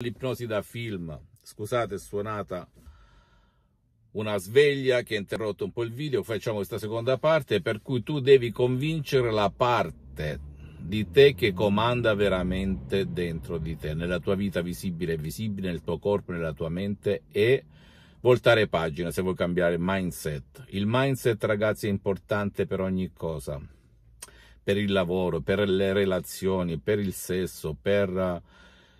L'ipnosi da film, scusate, è suonata una sveglia che ha interrotto un po' il video, facciamo questa seconda parte per cui tu devi convincere la parte di te che comanda veramente dentro di te, nella tua vita visibile e visibile, nel tuo corpo, nella tua mente e voltare pagina se vuoi cambiare mindset. Il mindset ragazzi è importante per ogni cosa, per il lavoro, per le relazioni, per il sesso, per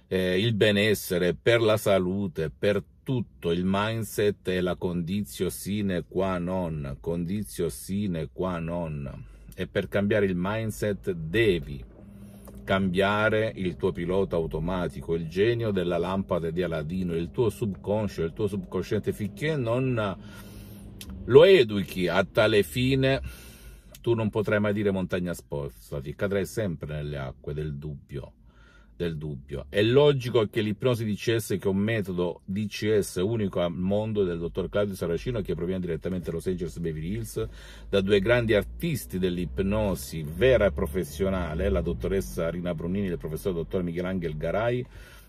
eh, il benessere, per la salute, per tutto il mindset è la condizio sine qua non, condizio sine qua non. E per cambiare il mindset devi cambiare il tuo pilota automatico, il genio della lampada di Aladino, il tuo subconscio, il tuo subconsciente, finché non lo educhi a tale fine, tu non potrai mai dire montagna spostati, cadrai sempre nelle acque del dubbio del dubbio. È logico che l'ipnosi DCS, che è un metodo DCS unico al mondo del dottor Claudio Saracino, che proviene direttamente da Los Angeles Beverly Hills, da due grandi artisti dell'ipnosi vera e professionale, la dottoressa Rina Brunini e il professor dottor Michelangelo Garai,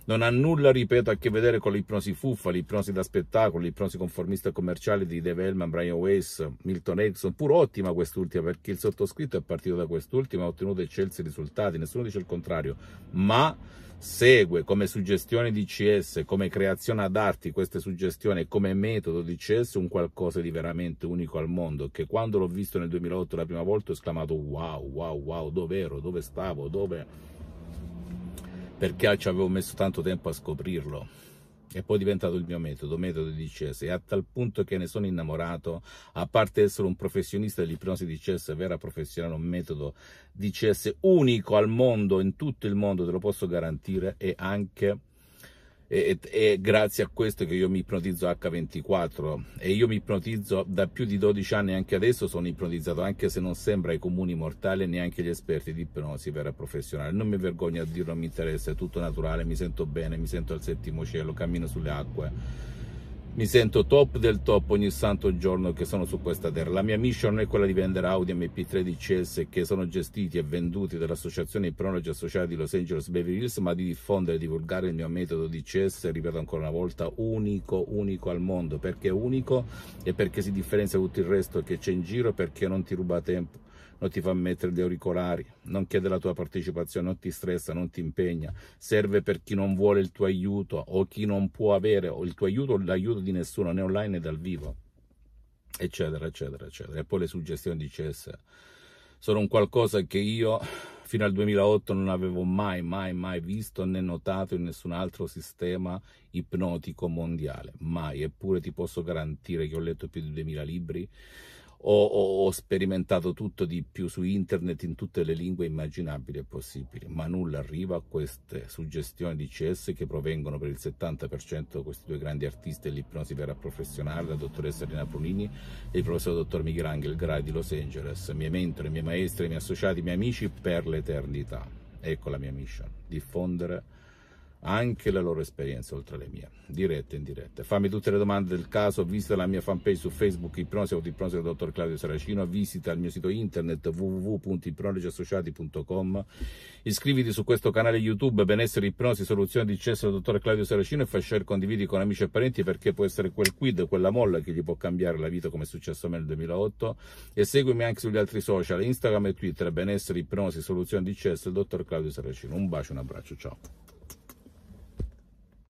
non ha nulla, ripeto, a che vedere con l'ipnosi fuffa, l'ipnosi da spettacolo, l'ipnosi conformista commerciale di Dave Hellman, Brian Weiss, Milton Erickson, pur ottima quest'ultima perché il sottoscritto è partito da quest'ultima, e ha ottenuto eccelsi risultati, nessuno dice il contrario, ma segue come suggestione di CS, come creazione ad arti queste suggestioni, e come metodo di CS un qualcosa di veramente unico al mondo, che quando l'ho visto nel 2008 la prima volta ho esclamato wow, wow, wow, dove ero, dove stavo, dove perché ci avevo messo tanto tempo a scoprirlo. E poi è diventato il mio metodo, metodo di CS, e a tal punto che ne sono innamorato, a parte essere un professionista dell'ipnosi di CS, vera professionale, un metodo di CS unico al mondo, in tutto il mondo, te lo posso garantire, e anche e, e, e, grazie a questo che io mi ipnotizzo H24 e io mi ipnotizzo da più di 12 anni anche adesso sono ipnotizzato anche se non sembra ai comuni mortali neanche agli esperti di ipnosi vera professionale non mi vergogno a dirlo, non mi interessa, è tutto naturale mi sento bene, mi sento al settimo cielo, cammino sulle acque mi sento top del top ogni santo giorno che sono su questa terra. La mia mission non è quella di vendere Audi MP13S che sono gestiti e venduti dall'associazione Pronologi Associati di Los Angeles Beverly Hills, ma di diffondere e divulgare il mio metodo di CS, ripeto ancora una volta, unico, unico al mondo. Perché unico e perché si differenzia da tutto il resto che c'è in giro, perché non ti ruba tempo non ti fa mettere gli auricolari, non chiede la tua partecipazione, non ti stressa, non ti impegna, serve per chi non vuole il tuo aiuto o chi non può avere il tuo aiuto o l'aiuto di nessuno, né online né dal vivo, eccetera, eccetera, eccetera. E poi le suggestioni di CS sono un qualcosa che io fino al 2008 non avevo mai, mai, mai visto né notato in nessun altro sistema ipnotico mondiale, mai, eppure ti posso garantire che ho letto più di 2000 libri, ho, ho, ho sperimentato tutto di più su internet in tutte le lingue immaginabili e possibili, ma nulla arriva a queste suggestioni di CS che provengono per il 70% da questi due grandi artisti dell'ipnosi vera professionale, la dottoressa Elena Prunini e il professor dottor Miguel Angel Grai di Los Angeles, miei mentori, miei maestri, miei associati, miei amici per l'eternità. Ecco la mia mission, diffondere anche le loro esperienze oltre alle mie, dirette e indirette. Fammi tutte le domande del caso, visita la mia fanpage su Facebook Ipnosi Autoipnosi del dottor Claudio Saracino, visita il mio sito internet www.ipnologiassociati.com, iscriviti su questo canale YouTube Benessere Ipnosi Soluzione di Cesso del dottor Claudio Saracino e fai share condividi con amici e parenti perché può essere quel quid, quella molla che gli può cambiare la vita come è successo a me nel 2008 e seguimi anche sugli altri social, Instagram e Twitter Benessere Ipnosi Soluzione di Cesso del dottor Claudio Saracino. Un bacio, un abbraccio, ciao.